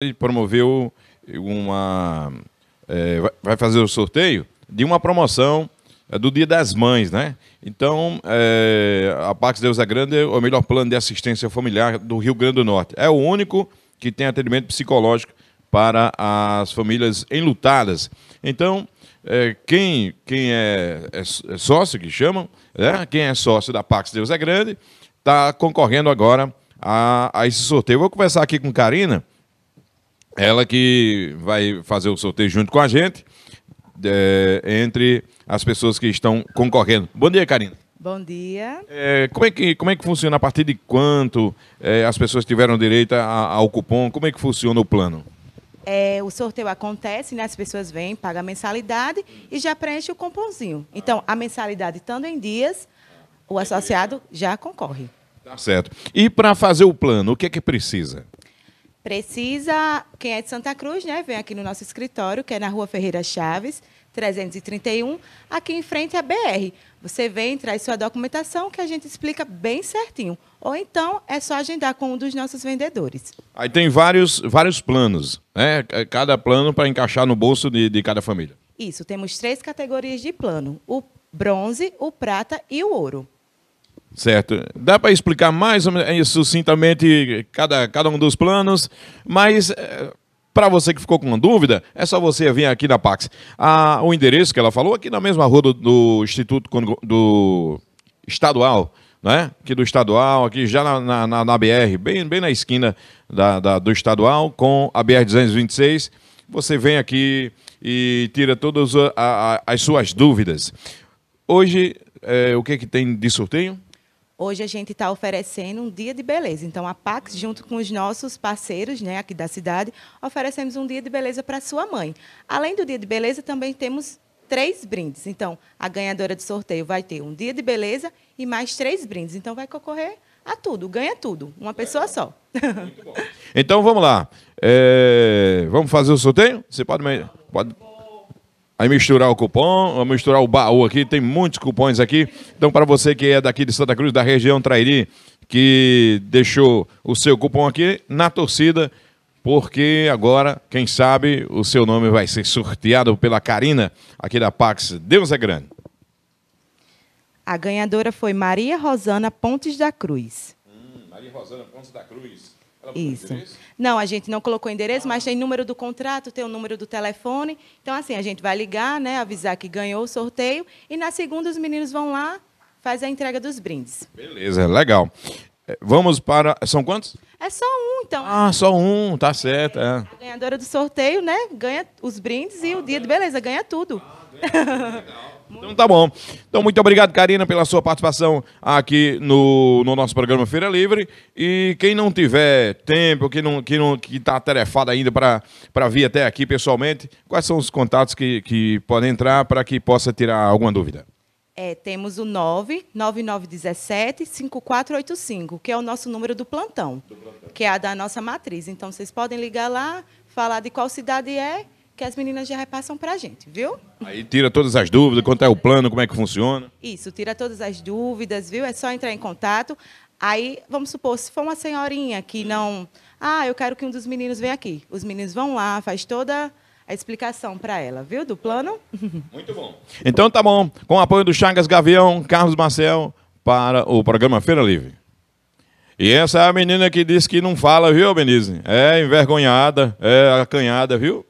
Ele promoveu uma. É, vai fazer o sorteio de uma promoção é, do Dia das Mães, né? Então, é, a Pax Deus é Grande é o melhor plano de assistência familiar do Rio Grande do Norte. É o único que tem atendimento psicológico para as famílias enlutadas. Então, é, quem, quem é, é, é sócio, que chamam, né? quem é sócio da Pax Deus é Grande, está concorrendo agora a, a esse sorteio. Vou conversar aqui com Karina ela que vai fazer o sorteio junto com a gente, é, entre as pessoas que estão concorrendo. Bom dia, Karina. Bom dia. É, como, é que, como é que funciona? A partir de quanto é, as pessoas tiveram direito ao cupom? Como é que funciona o plano? É, o sorteio acontece, né? as pessoas vêm, pagam a mensalidade e já preenche o cupomzinho. Então, a mensalidade estando em dias, o associado já concorre. Tá certo. E para fazer o plano, o que é que precisa? Precisa, quem é de Santa Cruz, né, vem aqui no nosso escritório, que é na Rua Ferreira Chaves, 331, aqui em frente à BR. Você vem, traz sua documentação que a gente explica bem certinho. Ou então é só agendar com um dos nossos vendedores. Aí tem vários, vários planos, né? Cada plano para encaixar no bolso de, de cada família. Isso, temos três categorias de plano: o bronze, o prata e o ouro. Certo. Dá para explicar mais ou menos é sucintamente cada, cada um dos planos, mas eh, para você que ficou com uma dúvida, é só você vir aqui na Pax. Ah, o endereço que ela falou, aqui na mesma rua do, do Instituto do Estadual, né? aqui do Estadual, aqui já na, na, na BR, bem, bem na esquina da, da, do Estadual, com a BR-226. Você vem aqui e tira todas a, a, as suas dúvidas. Hoje, é, o que, que tem de sorteio? Hoje a gente está oferecendo um dia de beleza. Então, a Pax, junto com os nossos parceiros né, aqui da cidade, oferecemos um dia de beleza para sua mãe. Além do dia de beleza, também temos três brindes. Então, a ganhadora de sorteio vai ter um dia de beleza e mais três brindes. Então, vai concorrer a tudo, ganha tudo, uma pessoa só. Então, vamos lá. É... Vamos fazer o sorteio? Você pode... Pode... Aí misturar o cupom, misturar o baú aqui, tem muitos cupons aqui. Então, para você que é daqui de Santa Cruz, da região Trairi, que deixou o seu cupom aqui na torcida, porque agora, quem sabe, o seu nome vai ser sorteado pela Karina, aqui da Pax. Deus é grande. A ganhadora foi Maria Rosana Pontes da Cruz. Hum, Maria Rosana Pontes da Cruz. Isso. Não, a gente não colocou endereço, ah. mas tem número do contrato, tem o número do telefone. Então, assim, a gente vai ligar, né, avisar que ganhou o sorteio. E na segunda, os meninos vão lá, fazer a entrega dos brindes. Beleza, legal. É, vamos para. São quantos? É só um, então. Ah, só um, tá certo. É ganhadora do sorteio, né? Ganha os brindes ah, e o dia de beleza, ganha tudo. Ah, legal. Então tá bom. Então muito obrigado, Karina, pela sua participação aqui no, no nosso programa Feira Livre. E quem não tiver tempo, quem não que não que tá atarefado ainda para vir até aqui pessoalmente, quais são os contatos que, que podem entrar para que possa tirar alguma dúvida? É, temos o 99917-5485, que é o nosso número do plantão, do plantão, que é a da nossa matriz. Então, vocês podem ligar lá, falar de qual cidade é, que as meninas já repassam para a gente, viu? Aí tira todas as dúvidas, quanto é o plano, como é que funciona. Isso, tira todas as dúvidas, viu? É só entrar em contato. Aí, vamos supor, se for uma senhorinha que não... Ah, eu quero que um dos meninos venha aqui. Os meninos vão lá, faz toda a explicação para ela, viu? Do plano. Muito bom. Então tá bom. Com o apoio do Chagas Gavião, Carlos Marcel, para o programa Feira Livre. E essa é a menina que disse que não fala, viu, Benize? É envergonhada, é acanhada, viu?